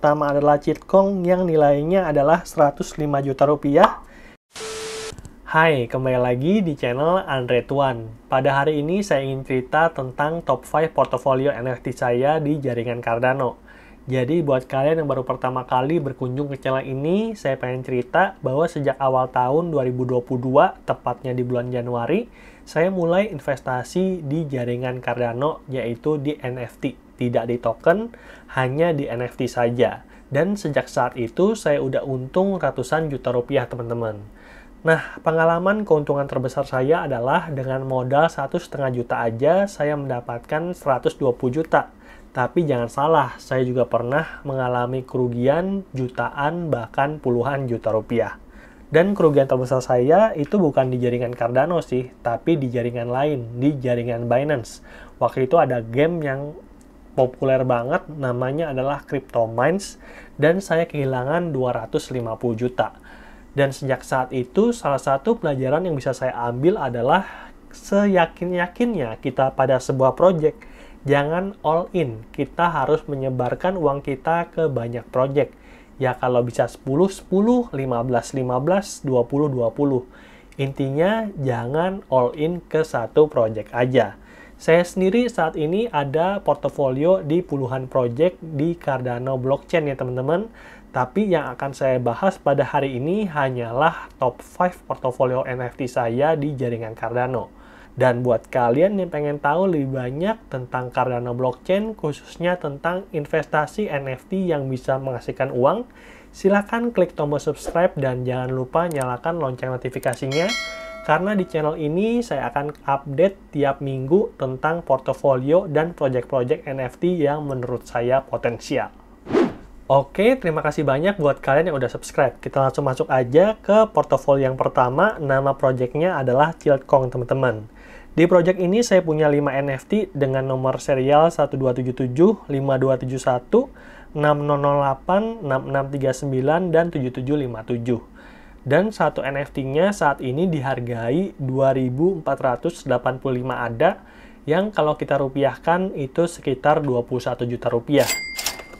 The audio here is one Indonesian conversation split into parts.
Pertama adalah Citkong yang nilainya adalah 105 juta rupiah. Hai, kembali lagi di channel Andre Tuan. Pada hari ini saya ingin cerita tentang top 5 portofolio NFT saya di jaringan Cardano. Jadi buat kalian yang baru pertama kali berkunjung ke channel ini, saya pengen cerita bahwa sejak awal tahun 2022, tepatnya di bulan Januari, saya mulai investasi di jaringan Cardano, yaitu di NFT tidak di token, hanya di NFT saja. Dan sejak saat itu saya udah untung ratusan juta rupiah teman-teman. Nah, pengalaman keuntungan terbesar saya adalah dengan modal satu setengah juta aja saya mendapatkan 120 juta. Tapi jangan salah, saya juga pernah mengalami kerugian jutaan bahkan puluhan juta rupiah. Dan kerugian terbesar saya itu bukan di jaringan Cardano sih, tapi di jaringan lain, di jaringan Binance. Waktu itu ada game yang populer banget namanya adalah Crypto Mines dan saya kehilangan 250 juta. Dan sejak saat itu salah satu pelajaran yang bisa saya ambil adalah seyakin-yakinnya kita pada sebuah proyek jangan all in. Kita harus menyebarkan uang kita ke banyak proyek. Ya kalau bisa 10 10, 15 15, 20 20. Intinya jangan all in ke satu proyek aja. Saya sendiri saat ini ada portofolio di puluhan project di Cardano blockchain ya teman-teman. Tapi yang akan saya bahas pada hari ini hanyalah top 5 portofolio NFT saya di jaringan Cardano. Dan buat kalian yang pengen tahu lebih banyak tentang Cardano blockchain, khususnya tentang investasi NFT yang bisa menghasilkan uang, silahkan klik tombol subscribe dan jangan lupa nyalakan lonceng notifikasinya karena di channel ini saya akan update tiap minggu tentang portofolio dan project-project NFT yang menurut saya potensial. Oke, terima kasih banyak buat kalian yang udah subscribe. Kita langsung masuk aja ke portofolio yang pertama. Nama projectnya adalah Child Kong, teman-teman. Di project ini saya punya 5 NFT dengan nomor serial 1277, 5271, 6008, 6639, dan 7757 dan satu NFT-nya saat ini dihargai 2485 ada yang kalau kita rupiahkan itu sekitar 21 juta rupiah.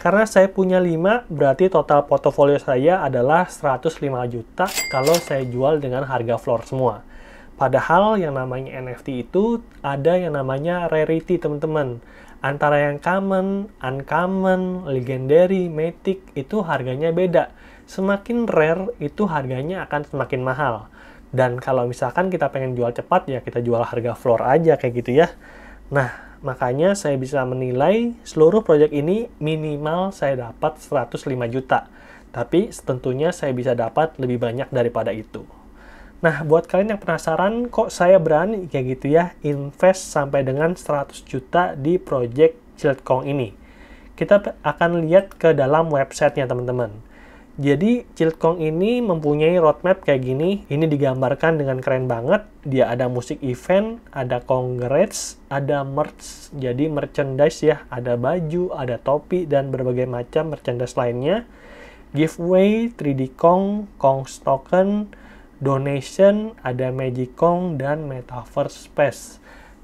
Karena saya punya 5, berarti total portofolio saya adalah 105 juta kalau saya jual dengan harga floor semua. Padahal yang namanya NFT itu ada yang namanya rarity teman-teman. Antara yang common, uncommon, legendary, metik itu harganya beda semakin rare itu harganya akan semakin mahal. Dan kalau misalkan kita pengen jual cepat ya kita jual harga floor aja kayak gitu ya. Nah, makanya saya bisa menilai seluruh proyek ini minimal saya dapat 105 juta. Tapi tentunya saya bisa dapat lebih banyak daripada itu. Nah, buat kalian yang penasaran kok saya berani kayak gitu ya invest sampai dengan 100 juta di proyek Ciletkong ini. Kita akan lihat ke dalam websitenya teman-teman jadi Kong ini mempunyai roadmap kayak gini. Ini digambarkan dengan keren banget. Dia ada musik event, ada congrats, ada merch. Jadi merchandise ya, ada baju, ada topi dan berbagai macam merchandise lainnya. Giveaway, 3D Kong, Kong token, donation, ada Magic Kong dan Metaverse Space.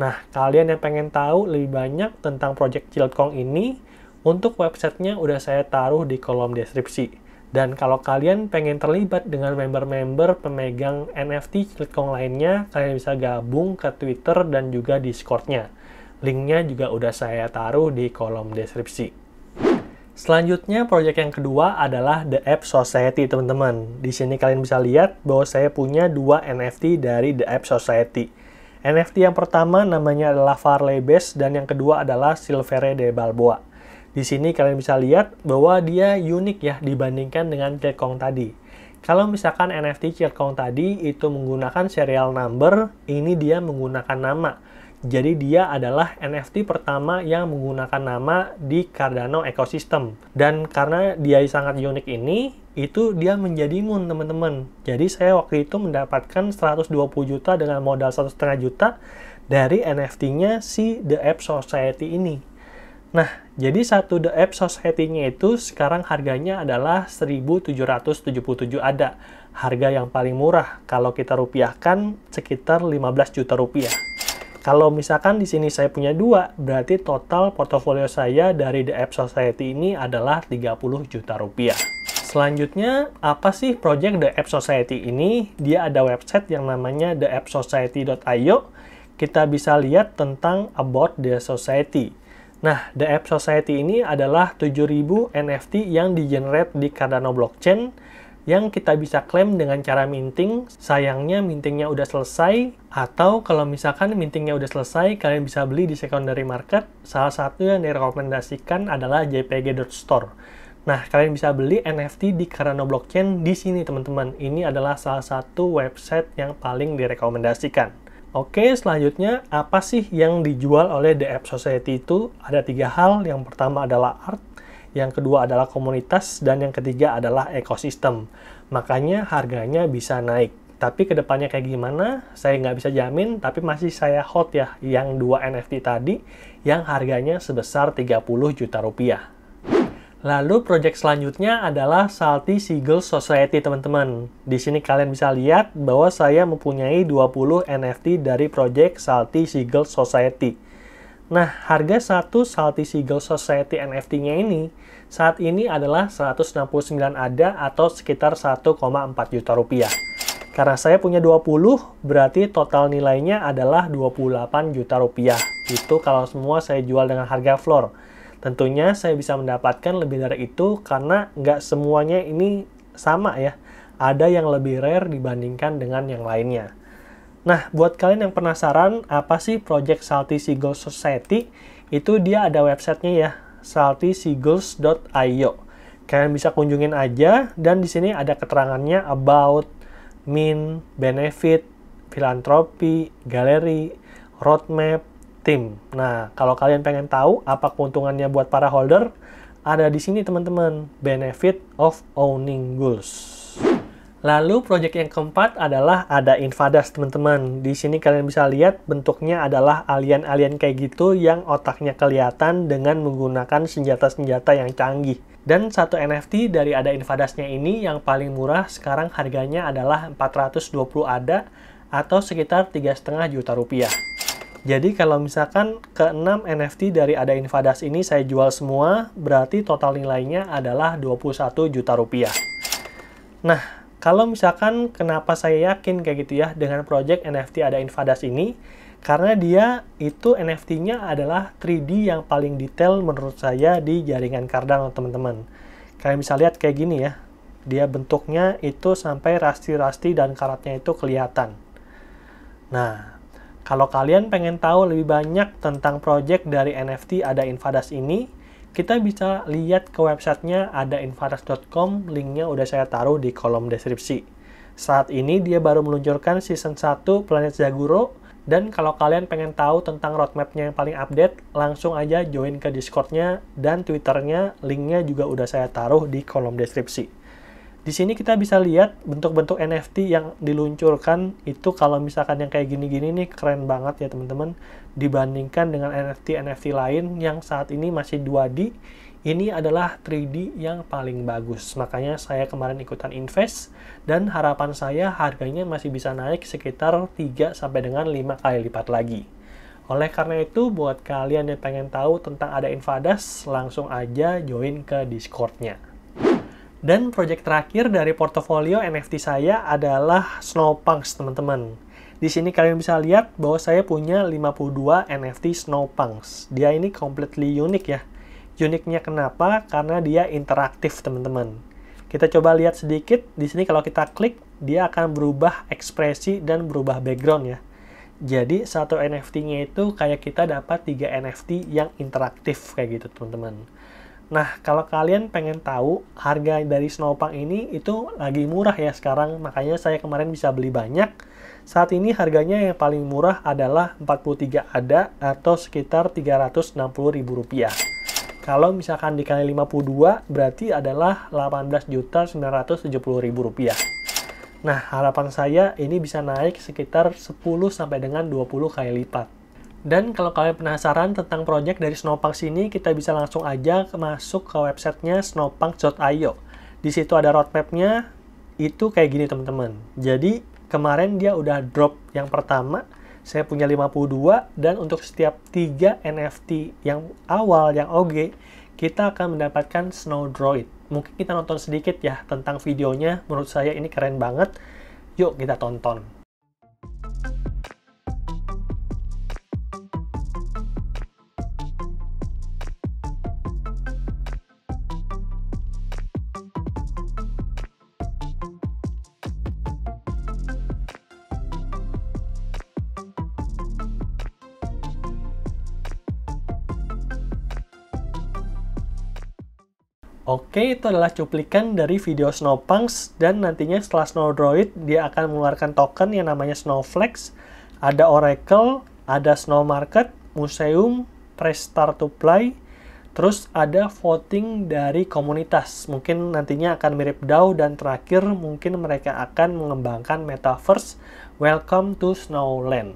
Nah, kalian yang pengen tahu lebih banyak tentang Project Kong ini, untuk websitenya udah saya taruh di kolom deskripsi. Dan kalau kalian pengen terlibat dengan member-member pemegang NFT Cilikong lainnya, kalian bisa gabung ke Twitter dan juga Discord-nya. Linknya juga udah saya taruh di kolom deskripsi. Selanjutnya, proyek yang kedua adalah The App Society, teman-teman. Di sini kalian bisa lihat bahwa saya punya dua NFT dari The App Society. NFT yang pertama namanya adalah Farley Base dan yang kedua adalah Silvere de Balboa. Di sini kalian bisa lihat bahwa dia unik ya dibandingkan dengan Circong tadi. Kalau misalkan NFT Circong tadi itu menggunakan serial number, ini dia menggunakan nama. Jadi dia adalah NFT pertama yang menggunakan nama di Cardano ekosistem. Dan karena dia sangat unik ini, itu dia menjadi moon teman-teman. Jadi saya waktu itu mendapatkan 120 juta dengan modal 1,5 juta dari NFT-nya si The App Society ini. Nah, jadi satu The App eh, Society-nya itu sekarang harganya adalah 1.777 ada. Harga yang paling murah kalau kita rupiahkan sekitar 15 juta rupiah. Kalau misalkan di sini saya punya dua, berarti total portofolio saya dari The App Society ini adalah 30 juta rupiah. Selanjutnya, apa sih project The App Society ini? Dia ada website yang namanya theappsociety.io. Eh, kita bisa lihat tentang About The eh, Society. Nah, The App Society ini adalah 7000 NFT yang di generate di Cardano blockchain yang kita bisa klaim dengan cara minting. Sayangnya mintingnya udah selesai atau kalau misalkan mintingnya udah selesai, kalian bisa beli di secondary market. Salah satu yang direkomendasikan adalah jpg.store. Nah, kalian bisa beli NFT di Cardano blockchain di sini, teman-teman. Ini adalah salah satu website yang paling direkomendasikan. Oke, selanjutnya apa sih yang dijual oleh The App Society itu? Ada tiga hal. Yang pertama adalah art, yang kedua adalah komunitas, dan yang ketiga adalah ekosistem. Makanya harganya bisa naik. Tapi kedepannya kayak gimana, saya nggak bisa jamin, tapi masih saya hot ya yang dua NFT tadi yang harganya sebesar 30 juta rupiah. Lalu proyek selanjutnya adalah Salty Seagull Society, teman-teman. Di sini kalian bisa lihat bahwa saya mempunyai 20 NFT dari proyek Salty Seagull Society. Nah, harga satu Salty Seagull Society NFT-nya ini saat ini adalah 169 ADA atau sekitar 1,4 juta rupiah. Karena saya punya 20, berarti total nilainya adalah 28 juta rupiah. Itu kalau semua saya jual dengan harga floor. Tentunya saya bisa mendapatkan lebih dari itu karena nggak semuanya ini sama ya. Ada yang lebih rare dibandingkan dengan yang lainnya. Nah, buat kalian yang penasaran apa sih Project Salty Seagulls Society, itu dia ada websitenya ya, saltyseagulls.io. Kalian bisa kunjungin aja dan di sini ada keterangannya about, min, benefit, filantropi, galeri, roadmap, tim. Nah, kalau kalian pengen tahu apa keuntungannya buat para holder, ada di sini teman-teman, benefit of owning goals. Lalu project yang keempat adalah ada Invadas teman-teman. Di sini kalian bisa lihat bentuknya adalah alien-alien kayak gitu yang otaknya kelihatan dengan menggunakan senjata-senjata yang canggih. Dan satu NFT dari ada Invadasnya ini yang paling murah sekarang harganya adalah 420 ada atau sekitar 3,5 juta rupiah. Jadi kalau misalkan ke-6 NFT dari ada Invadas ini saya jual semua, berarti total nilainya adalah 21 juta rupiah. Nah, kalau misalkan kenapa saya yakin kayak gitu ya dengan project NFT ada Invadas ini, karena dia itu NFT-nya adalah 3D yang paling detail menurut saya di jaringan Cardano teman-teman. Kalian bisa lihat kayak gini ya, dia bentuknya itu sampai rasti-rasti dan karatnya itu kelihatan. Nah, kalau kalian pengen tahu lebih banyak tentang project dari NFT Ada Invadas ini, kita bisa lihat ke websitenya ada invadas.com, linknya udah saya taruh di kolom deskripsi. Saat ini dia baru meluncurkan season 1 Planet Zaguro, dan kalau kalian pengen tahu tentang roadmapnya yang paling update, langsung aja join ke Discordnya dan Twitternya, linknya juga udah saya taruh di kolom deskripsi. Di sini kita bisa lihat bentuk-bentuk NFT yang diluncurkan itu kalau misalkan yang kayak gini-gini nih keren banget ya teman-teman dibandingkan dengan NFT-NFT lain yang saat ini masih 2D ini adalah 3D yang paling bagus. Makanya saya kemarin ikutan invest dan harapan saya harganya masih bisa naik sekitar 3 sampai dengan 5 kali lipat lagi. Oleh karena itu, buat kalian yang pengen tahu tentang ada Invadas, langsung aja join ke Discord-nya. Dan proyek terakhir dari portofolio NFT saya adalah Snowpunks, teman-teman. Di sini kalian bisa lihat bahwa saya punya 52 NFT Snowpunks. Dia ini completely unik ya. Uniknya kenapa? Karena dia interaktif, teman-teman. Kita coba lihat sedikit. Di sini kalau kita klik, dia akan berubah ekspresi dan berubah background ya. Jadi satu NFT-nya itu kayak kita dapat tiga NFT yang interaktif kayak gitu, teman-teman. Nah, kalau kalian pengen tahu harga dari Snowpang ini itu lagi murah ya sekarang, makanya saya kemarin bisa beli banyak. Saat ini harganya yang paling murah adalah 43 ada atau sekitar Rp360.000. Kalau misalkan dikali 52 berarti adalah Rp18.970.000. Nah, harapan saya ini bisa naik sekitar 10 sampai dengan 20 kali lipat. Dan kalau kalian penasaran tentang proyek dari Snowpunk sini, kita bisa langsung aja masuk ke websitenya snowpunk.io. Di situ ada roadmapnya, itu kayak gini teman-teman. Jadi kemarin dia udah drop yang pertama, saya punya 52, dan untuk setiap 3 NFT yang awal, yang OG, kita akan mendapatkan Snowdroid. Mungkin kita nonton sedikit ya tentang videonya, menurut saya ini keren banget. Yuk kita tonton. Oke, itu adalah cuplikan dari video Snowpunks dan nantinya setelah Snowdroid dia akan mengeluarkan token yang namanya Snowflex, ada Oracle, ada Snow Market, Museum, Press Start to Play, terus ada voting dari komunitas. Mungkin nantinya akan mirip DAO dan terakhir mungkin mereka akan mengembangkan metaverse Welcome to Snowland.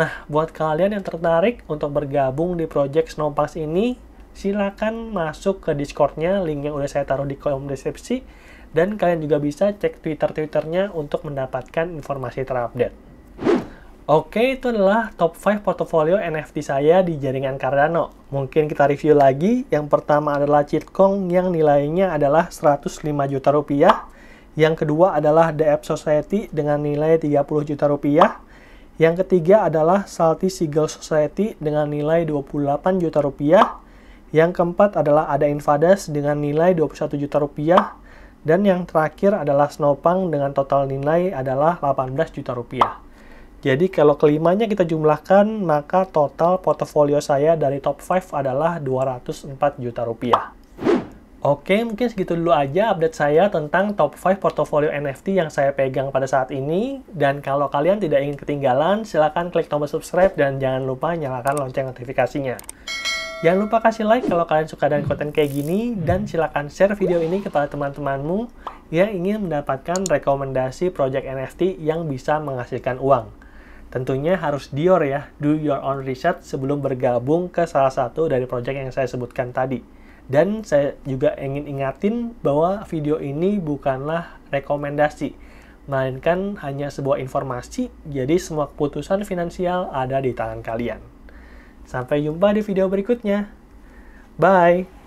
Nah, buat kalian yang tertarik untuk bergabung di Project Snowpunks ini, silakan masuk ke Discordnya, link yang udah saya taruh di kolom deskripsi, dan kalian juga bisa cek Twitter-Twitternya untuk mendapatkan informasi terupdate. Oke, itu adalah top 5 portofolio NFT saya di jaringan Cardano. Mungkin kita review lagi. Yang pertama adalah Chitkong yang nilainya adalah 105 juta rupiah. Yang kedua adalah The App Society dengan nilai 30 juta rupiah. Yang ketiga adalah Salty Seagull Society dengan nilai 28 juta rupiah. Yang keempat adalah ada Invadas dengan nilai 21 juta rupiah. Dan yang terakhir adalah Snowpunk dengan total nilai adalah 18 juta rupiah. Jadi kalau kelimanya kita jumlahkan, maka total portofolio saya dari top 5 adalah 204 juta rupiah. Oke, mungkin segitu dulu aja update saya tentang top 5 portofolio NFT yang saya pegang pada saat ini. Dan kalau kalian tidak ingin ketinggalan, silahkan klik tombol subscribe dan jangan lupa nyalakan lonceng notifikasinya. Jangan lupa kasih like kalau kalian suka dengan konten kayak gini dan silakan share video ini kepada teman-temanmu yang ingin mendapatkan rekomendasi project NFT yang bisa menghasilkan uang. Tentunya harus Dior ya, do your own research sebelum bergabung ke salah satu dari project yang saya sebutkan tadi. Dan saya juga ingin ingatin bahwa video ini bukanlah rekomendasi, melainkan hanya sebuah informasi, jadi semua keputusan finansial ada di tangan kalian. Sampai jumpa di video berikutnya. Bye!